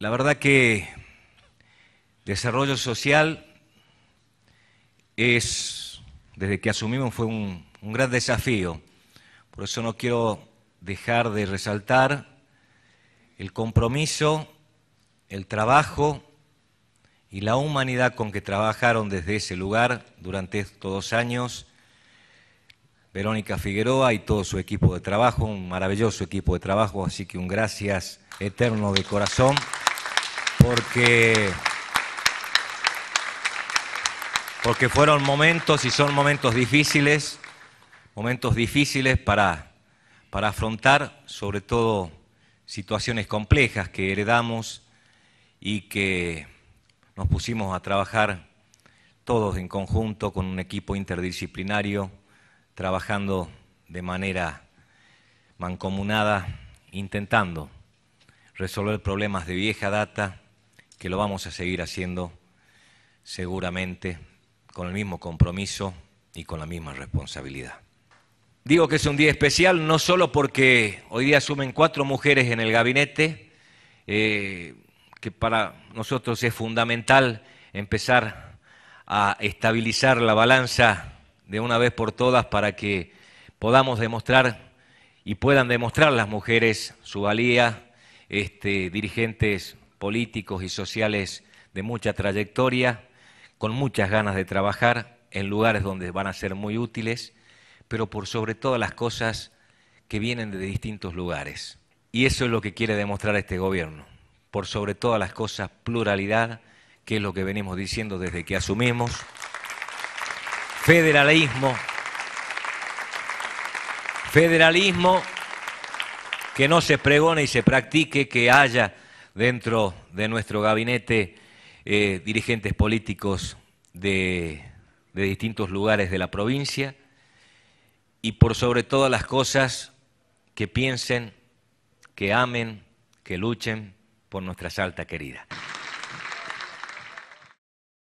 La verdad que desarrollo social es, desde que asumimos, fue un, gran desafío. Por eso no quiero dejar de resaltar el compromiso, el trabajo y la humanidad con que trabajaron desde ese lugar durante estos dos años Verónica Figueroa y todo su equipo de trabajo, un maravilloso equipo de trabajo, así que un gracias eterno de corazón porque, fueron momentos y son momentos difíciles, momentos difíciles para afrontar, sobre todo situaciones complejas que heredamos y que nos pusimos a trabajar todos en conjunto con un equipo interdisciplinario, trabajando de manera mancomunada, intentando resolver problemas de vieja data, que lo vamos a seguir haciendo seguramente con el mismo compromiso y con la misma responsabilidad. Digo que es un día especial no solo porque hoy día asumen cuatro mujeres en el gabinete, eh, que para nosotros es fundamental empezar a estabilizar la balanza de una vez por todas para que podamos demostrar y puedan demostrar las mujeres su valía, este, dirigentes políticos y sociales de mucha trayectoria, con muchas ganas de trabajar en lugares donde van a ser muy útiles, pero por sobre todas las cosas que vienen de distintos lugares. Y eso es lo que quiere demostrar este gobierno. Por sobre todas las cosas, pluralidad, que es lo que venimos diciendo desde que asumimos, federalismo, federalismo que no se pregone y se practique, que haya dentro de nuestro gabinete eh, dirigentes políticos de, de distintos lugares de la provincia y por sobre todas las cosas que piensen, que amen, que luchen por nuestra Salta querida.